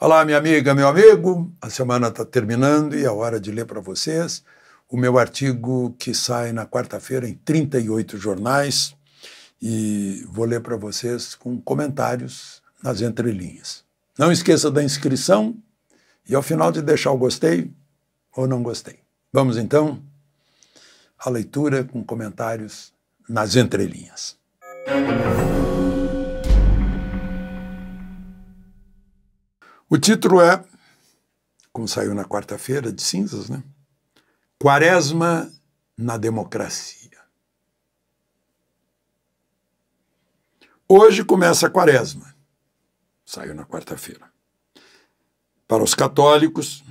Olá, minha amiga, meu amigo. A semana está terminando e é hora de ler para vocês o meu artigo que sai na quarta-feira em 38 jornais e vou ler para vocês com comentários nas entrelinhas. Não esqueça da inscrição e ao final de deixar o gostei ou não gostei. Vamos então à leitura com comentários nas entrelinhas. O título é, como saiu na quarta-feira de cinzas, né? Quaresma na democracia. Hoje começa a quaresma. Saiu na quarta-feira. Para os católicos,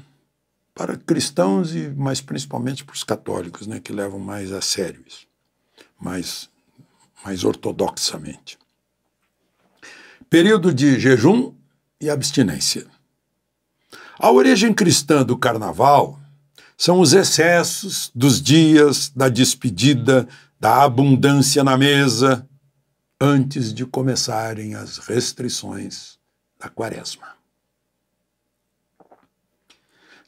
para cristãos e mas principalmente para os católicos, né, que levam mais a sério isso, mais mais ortodoxamente. Período de jejum e abstinência. A origem cristã do carnaval são os excessos dos dias da despedida, da abundância na mesa, antes de começarem as restrições da quaresma.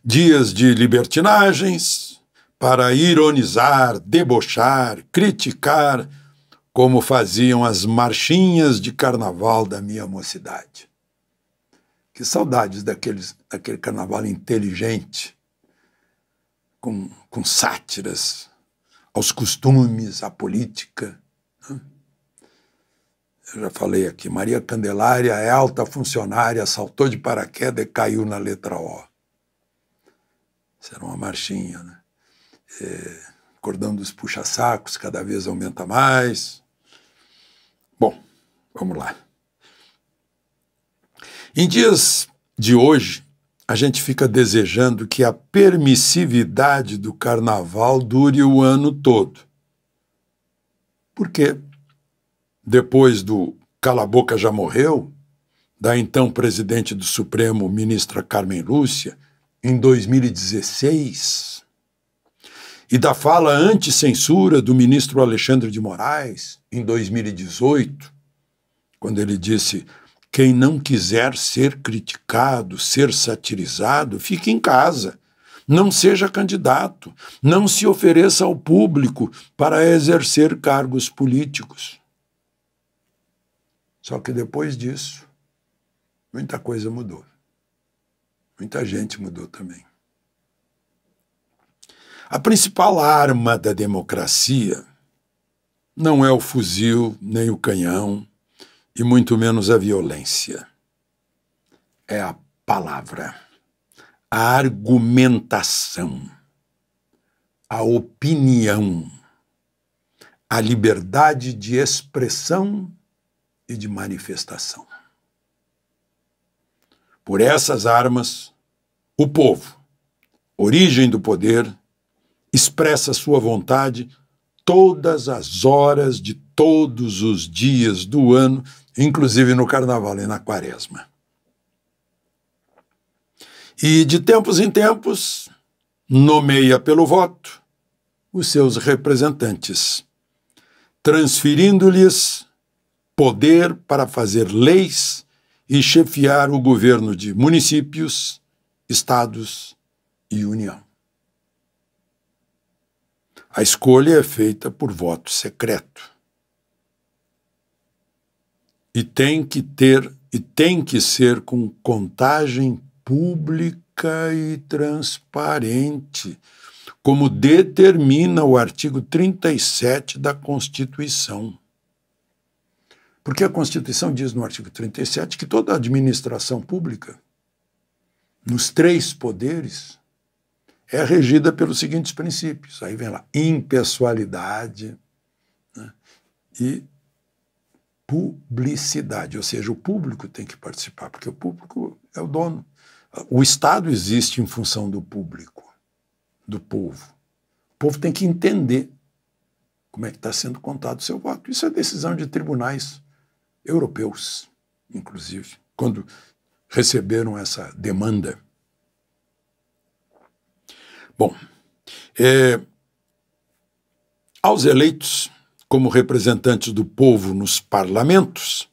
Dias de libertinagens para ironizar, debochar, criticar, como faziam as marchinhas de carnaval da minha mocidade. Que saudades daqueles, daquele carnaval inteligente, com, com sátiras aos costumes, à política. Né? Eu já falei aqui, Maria Candelária é alta funcionária, saltou de paraquedas e caiu na letra O. Isso era uma marchinha, né? É, cordão dos puxa-sacos cada vez aumenta mais. Bom, vamos lá. Em dias de hoje, a gente fica desejando que a permissividade do carnaval dure o ano todo. Porque depois do Cala Boca Já Morreu, da então presidente do Supremo, ministra Carmen Lúcia, em 2016, e da fala anti-censura do ministro Alexandre de Moraes, em 2018, quando ele disse quem não quiser ser criticado, ser satirizado, fique em casa. Não seja candidato, não se ofereça ao público para exercer cargos políticos. Só que depois disso, muita coisa mudou. Muita gente mudou também. A principal arma da democracia não é o fuzil nem o canhão, e muito menos a violência. É a palavra, a argumentação, a opinião, a liberdade de expressão e de manifestação. Por essas armas, o povo, origem do poder, expressa sua vontade todas as horas de todos os dias do ano, inclusive no carnaval e na quaresma. E de tempos em tempos, nomeia pelo voto os seus representantes, transferindo-lhes poder para fazer leis e chefiar o governo de municípios, estados e União. A escolha é feita por voto secreto e tem que ter e tem que ser com contagem pública e transparente, como determina o artigo 37 da Constituição. Porque a Constituição diz no artigo 37 que toda administração pública, nos três poderes, é regida pelos seguintes princípios. Aí vem lá: impessoalidade né, e publicidade, ou seja, o público tem que participar, porque o público é o dono. O Estado existe em função do público, do povo. O povo tem que entender como é que está sendo contado o seu voto. Isso é decisão de tribunais europeus, inclusive, quando receberam essa demanda. Bom, é, aos eleitos como representantes do povo nos parlamentos,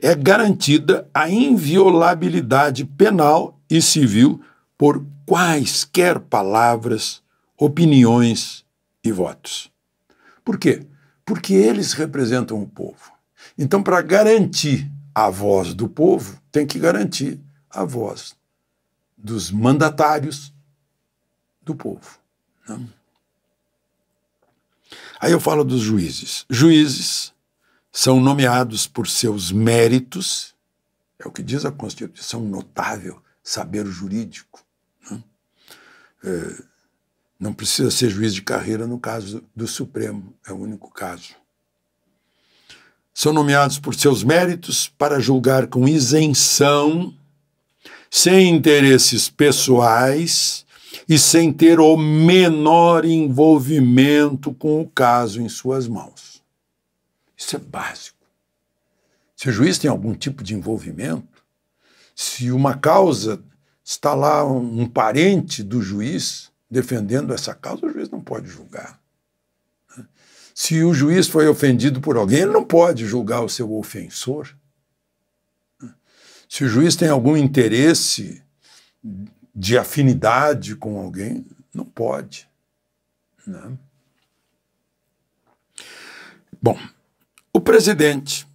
é garantida a inviolabilidade penal e civil por quaisquer palavras, opiniões e votos. Por quê? Porque eles representam o povo. Então, para garantir a voz do povo, tem que garantir a voz dos mandatários do povo. Não? Né? Aí eu falo dos juízes. Juízes são nomeados por seus méritos, é o que diz a Constituição, notável saber jurídico. Né? É, não precisa ser juiz de carreira no caso do Supremo, é o único caso. São nomeados por seus méritos para julgar com isenção, sem interesses pessoais e sem ter o menor envolvimento com o caso em suas mãos. Isso é básico. Se o juiz tem algum tipo de envolvimento, se uma causa está lá um parente do juiz defendendo essa causa, o juiz não pode julgar. Se o juiz foi ofendido por alguém, ele não pode julgar o seu ofensor. Se o juiz tem algum interesse de afinidade com alguém, não pode. Né? Bom, o presidente,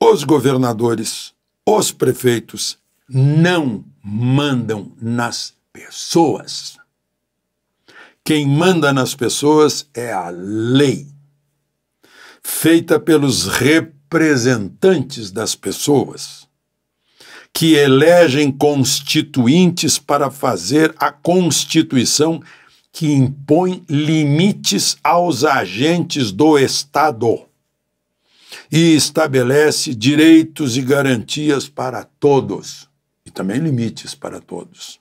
os governadores, os prefeitos não mandam nas pessoas. Quem manda nas pessoas é a lei, feita pelos representantes das pessoas que elegem constituintes para fazer a Constituição que impõe limites aos agentes do Estado e estabelece direitos e garantias para todos, e também limites para todos.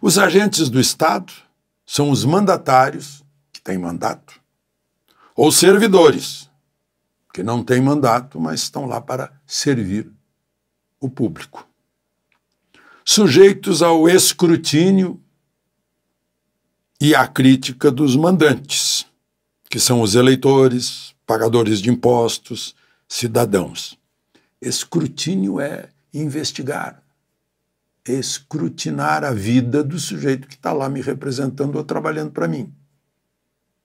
Os agentes do Estado são os mandatários, que têm mandato, ou servidores, que não têm mandato, mas estão lá para servir o público. Sujeitos ao escrutínio e à crítica dos mandantes, que são os eleitores, pagadores de impostos, cidadãos. Escrutínio é investigar, escrutinar a vida do sujeito que está lá me representando ou trabalhando para mim.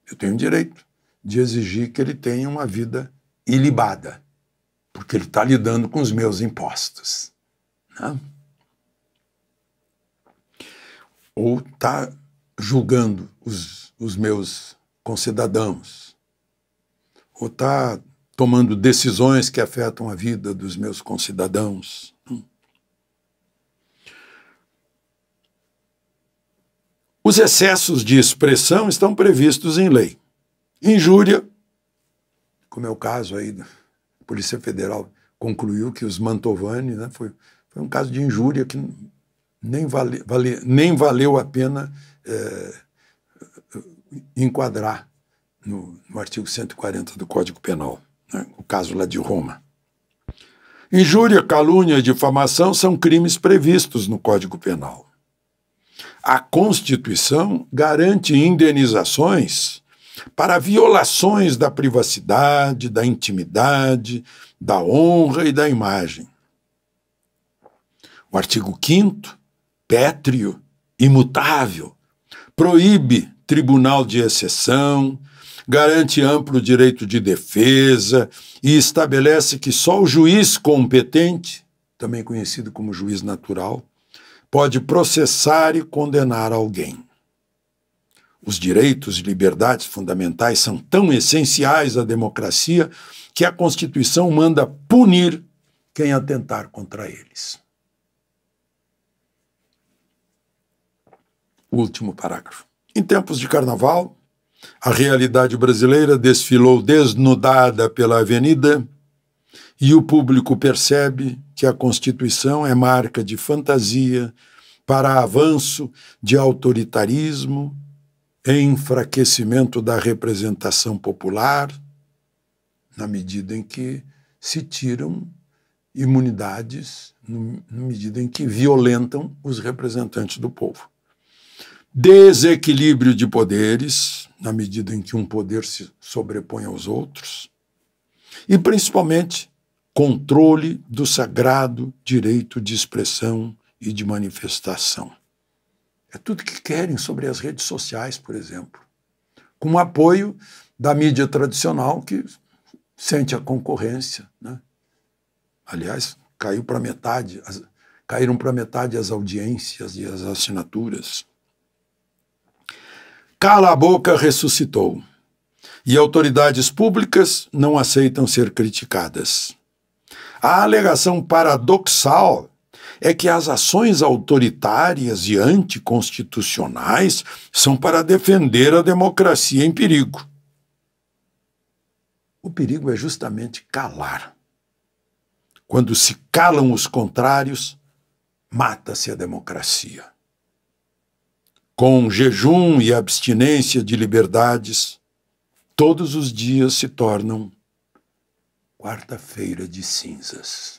Eu tenho o direito de exigir que ele tenha uma vida ilibada, porque ele está lidando com os meus impostos. Né? Ou está julgando os, os meus concidadãos, ou está tomando decisões que afetam a vida dos meus concidadãos. Né? Os excessos de expressão estão previstos em lei. Injúria como é o caso aí da Polícia Federal, concluiu que os Mantovani né, foi, foi um caso de injúria que nem, vale, vale nem valeu a pena é, enquadrar no, no, artigo 140 do Código Penal, né, o caso lá de Roma. Injúria, calúnia e difamação são crimes previstos no Código Penal. A Constituição garante indenizações para violações da privacidade, da intimidade, da honra e da imagem. O artigo 5, pétreo, imutável, proíbe tribunal de exceção, garante amplo direito de defesa e estabelece que só o juiz competente, também conhecido como juiz natural, pode processar e condenar alguém os direitos e liberdades fundamentais são tão essenciais à democracia que a Constituição manda punir quem atentar contra eles. Último parágrafo. Em tempos de carnaval, a realidade brasileira desfilou desnudada pela avenida e o público percebe que a Constituição é marca de fantasia para avanço de autoritarismo enfraquecimento da representação popular, na medida em que se tiram imunidades, na medida em que violentam os representantes do povo. Desequilíbrio de poderes, na medida em que um poder se sobrepõe aos outros. E, principalmente, controle do sagrado direito de expressão e de manifestação. É tudo que querem sobre as redes sociais, por exemplo, com o apoio da mídia tradicional que sente a concorrência. Né? Aliás, caiu para metade, as, caíram para metade as audiências e as assinaturas. Cala a boca ressuscitou. E autoridades públicas não aceitam ser criticadas. A alegação paradoxal é que as ações autoritárias e anticonstitucionais são para defender a democracia em perigo. O perigo é justamente calar. Quando se calam os contrários, mata-se a democracia. Com jejum e abstinência de liberdades, todos os dias se tornam quarta-feira de cinzas.